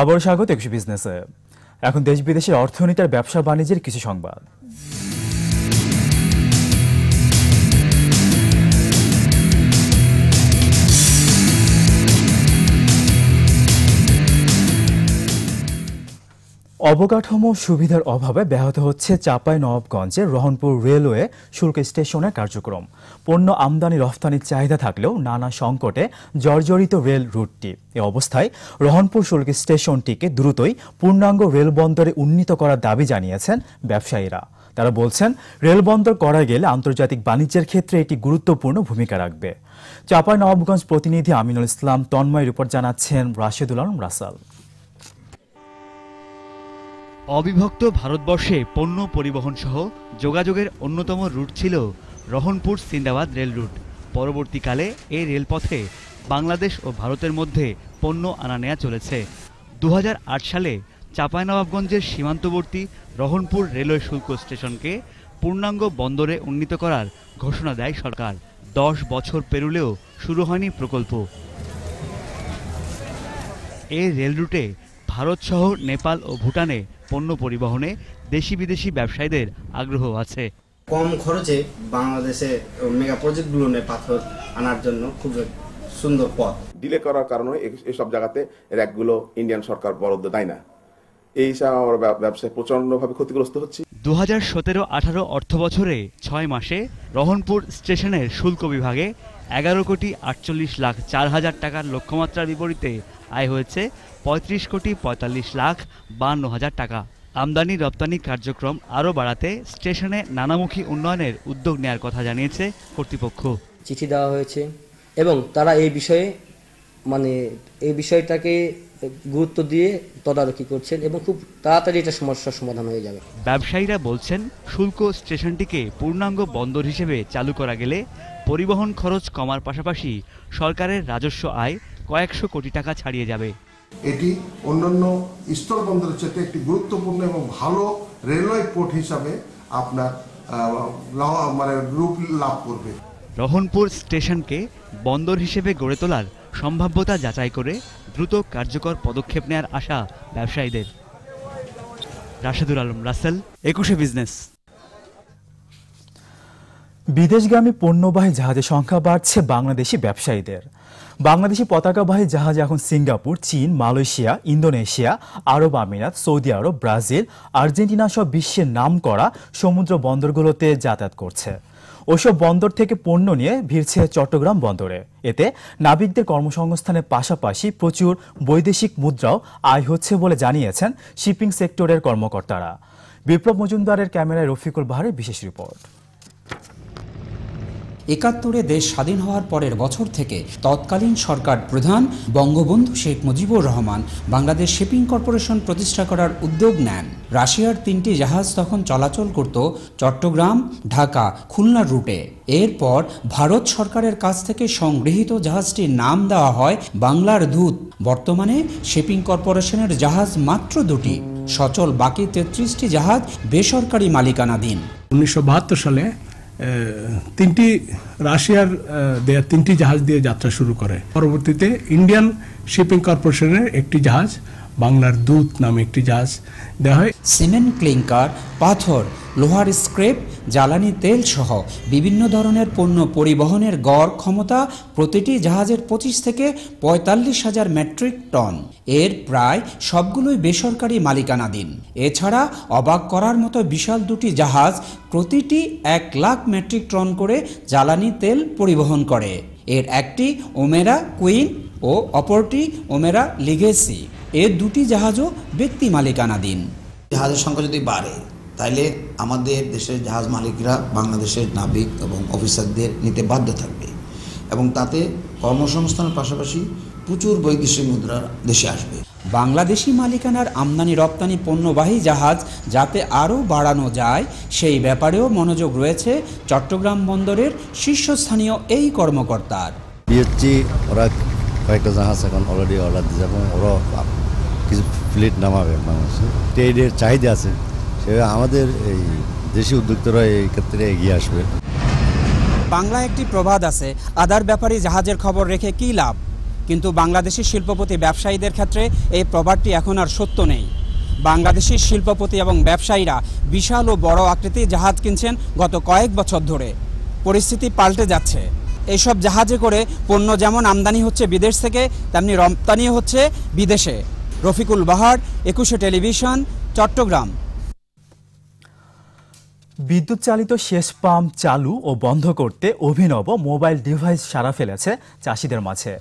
আবার স্বাগত একুশে বিজনেসে এখন দেশ বিদেশের অর্থনীতি আর ব্যবসা বাণিজ্যের কিছু সংবাদ অবকাঠামো সুবিধার অভাবে ব্যাহত হচ্ছে চাপাই নবাবগঞ্জের রহনপুর রেলওয়ে শুল্ক স্টেশনের কার্যক্রম পণ্য আমদানি রফতানির চাহিদা থাকলেও নানা সংকটে জর্জরিত রেল রুটটি এ অবস্থায় রহনপুর শুল্ক স্টেশনটিকে দ্রুতই পূর্ণাঙ্গ রেলবন্দরে উন্নীত করার দাবি জানিয়েছেন ব্যবসায়ীরা তারা বলছেন রেলবন্দর করা গেলে আন্তর্জাতিক বাণিজ্যের ক্ষেত্রে এটি গুরুত্বপূর্ণ ভূমিকা রাখবে চাপাই নবাবগঞ্জ প্রতিনিধি আমিনুল ইসলাম তন্ময়ের উপর জানাচ্ছেন রাশেদুল আলম রাসাল অবিভক্ত ভারতবর্ষে পণ্য পরিবহন সহ যোগাযোগের অন্যতম রুট ছিল রহনপুর সিন্দাবাদ রেল রুট পরবর্তীকালে এই রেলপথে বাংলাদেশ ও ভারতের মধ্যে পণ্য আনা নেয়া চলেছে দু সালে চাঁপাইনবাবগঞ্জের সীমান্তবর্তী রহনপুর রেলওয়ে শুল্ক স্টেশনকে পূর্ণাঙ্গ বন্দরে উন্নীত করার ঘোষণা দেয় সরকার দশ বছর পেরুলেও শুরু হয়নি প্রকল্প এই রেল রুটে ভারতসহ নেপাল ও ভুটানে পণ্য পরিবহনে দেশি বিদেশি ব্যবসায়ীদের আগ্রহ আছে কম খরচে বাংলাদেশে মেগা প্রজেক্টগুলো নিয়ে পাথর আনার জন্য খুব সুন্দর পথ ডিলে করার কারণে এসব জায়গাতে র্যাকগুলো ইন্ডিয়ান সরকার বরাদ্দ দেয় না এই হিসাবে আমরা ব্যবসায় প্রচণ্ডভাবে ক্ষতিগ্রস্ত হচ্ছি দু হাজার সতেরো আঠারো অর্থ বছরে ছয় মাসে রহনপুর স্টেশনের শুল্ক বিভাগে এগারো কোটি আটচল্লিশ লাখ চার হাজার টাকার লক্ষ্যমাত্রার বিপরীতে আয় হয়েছে পঁয়ত্রিশ কোটি পঁয়তাল্লিশ লাখ বান্ন হাজার টাকা আমদানি রপ্তানি কার্যক্রম আরও বাড়াতে স্টেশনে নানামুখী উন্নয়নের উদ্যোগ নেয়ার কথা জানিয়েছে কর্তৃপক্ষ চিঠি দেওয়া হয়েছে এবং তারা এই বিষয়ে মানে এই বিষয়টাকে গুরুত্ব দিয়ে তদারকি করছেন এবং খুব তাড়াতাড়ি এটা সমস্যার সমাধান হয়ে যাবে ব্যবসায়ীরা বলছেন শুল্ক স্টেশনটিকে পূর্ণাঙ্গ বন্দর হিসেবে চালু করা গেলে পরিবহন খরচ কমার পাশাপাশি সরকারের রাজস্ব আয় কয়েকশো কোটি টাকা ছাড়িয়ে যাবে এটি অন্যান্য বন্দরের চেয়ে একটি গুরুত্বপূর্ণ এবং ভালো রেলওয়ে পোর্ট হিসাবে আপনার মানে রূপ লাভ করবে রহনপুর স্টেশনকে বন্দর হিসেবে গড়ে তোলার সম্ভাব্যতা যাচাই করে দ্রুত কার্যকর পদক্ষেপ নেওয়ার আশা ব্যবসায়ীদের রাশেদুল আলম রাসেল একুশে বিজনেস বিদেশগামী পণ্যবাহী জাহাজের সংখ্যা বাড়ছে বাংলাদেশি ব্যবসায়ীদের বাংলাদেশি পতাকাবাহী জাহাজ এখন সিঙ্গাপুর চীন মালয়েশিয়া ইন্দোনেশিয়া আরব আমিরাত সৌদি আরব ব্রাজিল আর্জেন্টিনা সব বিশ্বের নাম করা সমুদ্র বন্দরগুলোতে যাতায়াত করছে ওসব বন্দর থেকে পণ্য নিয়ে ভিড়ছে চট্টগ্রাম বন্দরে এতে নাবিকদের কর্মসংস্থানের পাশাপাশি প্রচুর বৈদেশিক মুদ্রাও আয় হচ্ছে বলে জানিয়েছেন শিপিং সেক্টরের কর্মকর্তারা বিপ্লব মজুমদারের ক্যামেরায় রফিকুল বাহারের বিশেষ রিপোর্ট একাত্তরে দেশ স্বাধীন হওয়ার পরের বছর থেকে তৎকালীন সরকার প্রধান বঙ্গবন্ধু শেখ মুজিবুর রহমান বাংলাদেশ শিপিং কর্পোরেশন প্রতিষ্ঠা করার উদ্যোগ নেন রাশিয়ার তিনটি জাহাজ তখন চলাচল করত চট্টগ্রাম ঢাকা খুলনা রুটে এরপর ভারত সরকারের কাছ থেকে সংগৃহীত জাহাজটির নাম দেওয়া হয় বাংলার দূত বর্তমানে শিপিং কর্পোরেশনের জাহাজ মাত্র দুটি সচল বাকি তেত্রিশটি জাহাজ বেসরকারি মালিকানাধীন উনিশশো সালে তিনটি রাশিয়ার দেয়া তিনটি জাহাজ দিয়ে যাত্রা শুরু করে পরবর্তীতে ইন্ডিয়ান শিপিং কর্পোরেশনের একটি জাহাজ বাংলার দূত নামে একটি জাহাজ দেওয়া হয় সিমেন্ট ক্লিংকার পাথর লোহার স্ক্রেপ জ্বালানি তেল সহ বিভিন্ন ধরনের পণ্য পরিবহনের গড় ক্ষমতা প্রতিটি জাহাজের পঁচিশ থেকে পঁয়তাল্লিশ হাজার মেট্রিক টন এর প্রায় সবগুলোই বেসরকারি মালিকানাধীন এছাড়া অবাক করার মতো বিশাল দুটি জাহাজ প্রতিটি এক লাখ মেট্রিক টন করে জ্বালানি তেল পরিবহন করে এর একটি ওমেরা কুইন ও অপরটি ওমেরা লিগেসি এর দুটি জাহাজও ব্যক্তি মালিকানাধীন জাহাজের সংখ্যা যদি বাড়ে তাইলে আমাদের দেশের জাহাজ মালিকরা বাংলাদেশের নাবিক এবং অফিসারদের নিতে বাধ্য থাকবে এবং তাতে কর্মসংস্থানের পাশাপাশি প্রচুর বৈদেশিক মুদ্রা দেশে আসবে বাংলাদেশি মালিকানার আমদানি রপ্তানি পণ্যবাহী জাহাজ যাতে আরও বাড়ানো যায় সেই ব্যাপারেও মনোযোগ রয়েছে চট্টগ্রাম বন্দরের শীর্ষস্থানীয় এই কর্মকর্তার ওরা কয়েকটা জাহাজ এখন অলরেডি অর্ডার দিয়েছে এবং ওরা কিছু ফ্লিট নামাবে বাংলাদেশে চাহিদা আছে সে আমাদের এই দেশি উদ্যোক্তরা এই ক্ষেত্রে এগিয়ে আসবে বাংলা একটি প্রবাদ আছে আদার ব্যাপারী জাহাজের খবর রেখে কী লাভ কিন্তু বাংলাদেশি শিল্পপতি ব্যবসায়ীদের ক্ষেত্রে এই প্রবাদটি এখন আর সত্য নেই বাংলাদেশি শিল্পপতি এবং ব্যবসায়ীরা বিশাল ও বড় আকৃতির জাহাজ কিনছেন গত কয়েক বছর ধরে পরিস্থিতি পাল্টে যাচ্ছে এইসব জাহাজে করে পণ্য যেমন আমদানি হচ্ছে বিদেশ থেকে তেমনি রপ্তানি হচ্ছে বিদেশে রফিকুল বাহার একুশে টেলিভিশন চট্টগ্রাম বিদ্যুৎ চালিত শেষ পাম্প চালু ও বন্ধ করতে অভিনব মোবাইল ডিভাইস সারা ফেলেছে চাষিদের মাঝে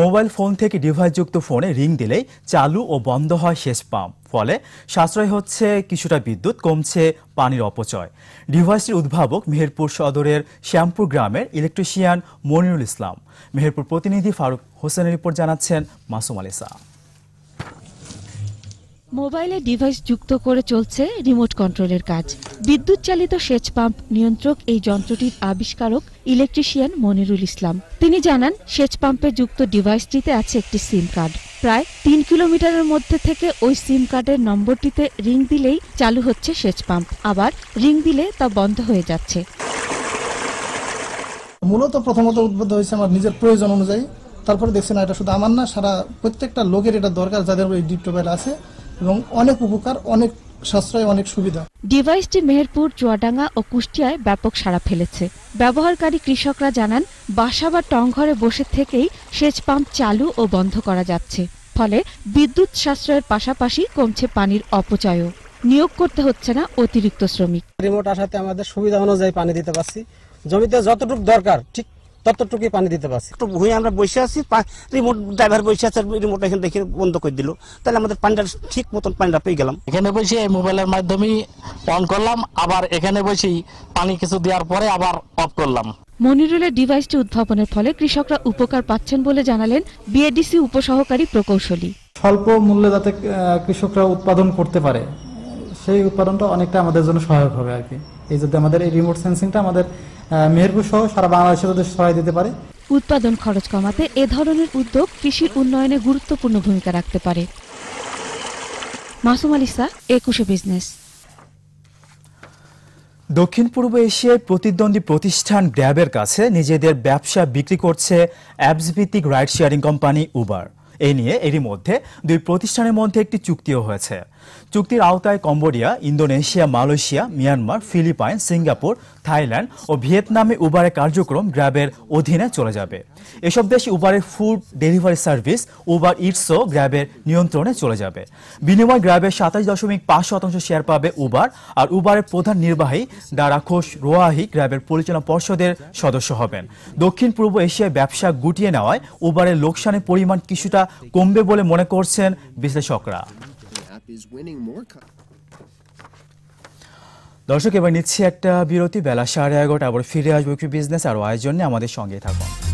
মোবাইল ফোন থেকে ডিভাইসযুক্ত ফোনে রিং দিলেই চালু ও বন্ধ হয় শেষ পাম্প ফলে সাশ্রয় হচ্ছে কিছুটা বিদ্যুৎ কমছে পানির অপচয় ডিভাইসটির উদ্ভাবক মেহেরপুর সদরের শ্যামপুর গ্রামের ইলেকট্রিশিয়ান মনিরুল ইসলাম মেহেরপুর প্রতিনিধি ফারুক হোসেনের রিপোর্ট জানাচ্ছেন মাসুম আলিসা মোবাইলে ডিভাইস যুক্ত করে চলছে রিমোট কন্ট্রোলের কাজ বিদ্যুৎ চালিত সেচ পাম্প নিয়ন্ত্রক এই যন্ত্রটির আবিষ্কারক ইলেকট্রিশিয়ান মনিরুল ইসলাম তিনি জানান সেচ পাম্পে যুক্ত ডিভাইসটিতে আছে একটি সিম কার্ড প্রায় তিন কিলোমিটারের মধ্যে থেকে ওই সিম কার্ডের নম্বরটিতে রিং দিলেই চালু হচ্ছে সেচ পাম্প আবার রিং দিলে তা বন্ধ হয়ে যাচ্ছে মূলত প্রথমত উদ্বুদ্ধ হয়েছে আমার নিজের প্রয়োজন অনুযায়ী তারপরে দেখছি না এটা শুধু আমার না সারা প্রত্যেকটা লোকের এটা দরকার যাদের ওই ডিপ টোবাইল আছে এবং অনেক উপকার অনেক সাশ্রয় অনেক সুবিধা ডিভাইসটি মেহেরপুর চুয়াডাঙ্গা ও কুষ্টিয়ায় ব্যাপক সাড়া ফেলেছে ব্যবহারকারী কৃষকরা জানান বাসা বা টংঘরে বসে থেকেই সেচ পাম্প চালু ও বন্ধ করা যাচ্ছে ফলে বিদ্যুৎ সাশ্রয়ের পাশাপাশি কমছে পানির অপচয়ও নিয়োগ করতে হচ্ছে না অতিরিক্ত শ্রমিক রিমোট আসাতে আমাদের সুবিধা অনুযায়ী পানি দিতে পারছি জমিতে যতটুকু দরকার ঠিক ততটুকু পানি দিতে পারছি তো ভুঁয়ে আমরা বসে আছি রিমোট ড্রাইভার বসে আছে রিমোট এখানে দেখে বন্ধ করে দিল তাহলে আমাদের পানিটা ঠিক মতন পানিটা পেয়ে গেলাম এখানে বসে এই মোবাইলের মাধ্যমে অন করলাম আবার এখানে বসেই পানি কিছু দেওয়ার পরে আবার অফ করলাম মনিরুলের ডিভাইসটি উদ্ভাবনের ফলে কৃষকরা উপকার পাচ্ছেন বলে জানালেন বিএডিসি উপসহকারী প্রকৌশলী স্বল্প মূল্যে যাতে কৃষকরা উৎপাদন করতে পারে সেই উৎপাদনটা অনেকটা আমাদের জন্য সহায়ক হবে আর কি এই যদি আমাদের এই রিমোট সেন্সিংটা আমাদের মেহেরপুর সহ সারা বাংলাদেশের মধ্যে সহায় দিতে পারে উৎপাদন খরচ কমাতে এ ধরনের উদ্যোগ কৃষির উন্নয়নে গুরুত্বপূর্ণ ভূমিকা রাখতে পারে মাসুম আলিসা একুশে বিজনেস দক্ষিণ পূর্ব এশিয়ায় প্রতিদ্বন্দ্বী প্রতিষ্ঠান গ্র্যাবের কাছে নিজেদের ব্যবসা বিক্রি করছে অ্যাপস ভিত্তিক রাইড শেয়ারিং কোম্পানি উবার এ নিয়ে এরই মধ্যে দুই প্রতিষ্ঠানের মধ্যে একটি চুক্তিও হয়েছে চুক্তির আওতায় Cambodia Indonesia Malaysia Myanmar Philippines Singapore Thailand ও ভিয়েতনামে উবারের কার্যক্রম গ্র্যাবের অধীনে চলে যাবে এসব দেশে উবারের ফুড ডেলিভারি সার্ভিস উবার ইটসও গ্র্যাবের নিয়ন্ত্রণে চলে যাবে বিনিময় গ্র্যাবের সাতাশ দশমিক পাঁচ শতাংশ শেয়ার পাবে উবার আর উবারের প্রধান নির্বাহী দারা ঘোষ রোয়াহি গ্র্যাবের পরিচালনা পর্ষদের সদস্য হবেন দক্ষিণ পূর্ব এশিয়ায় ব্যবসা গুটিয়ে নেওয়ায় উবারের লোকসানের পরিমাণ কিছুটা কমবে বলে মনে করছেন বিশ্লেষকরা দর্শক এবার নিচ্ছি একটা বিরতি বেলা সাড়ে এগারোটা আবার ফিরে আসবো কি বিজনেস আর আয়োজনে আমাদের সঙ্গে থাকুন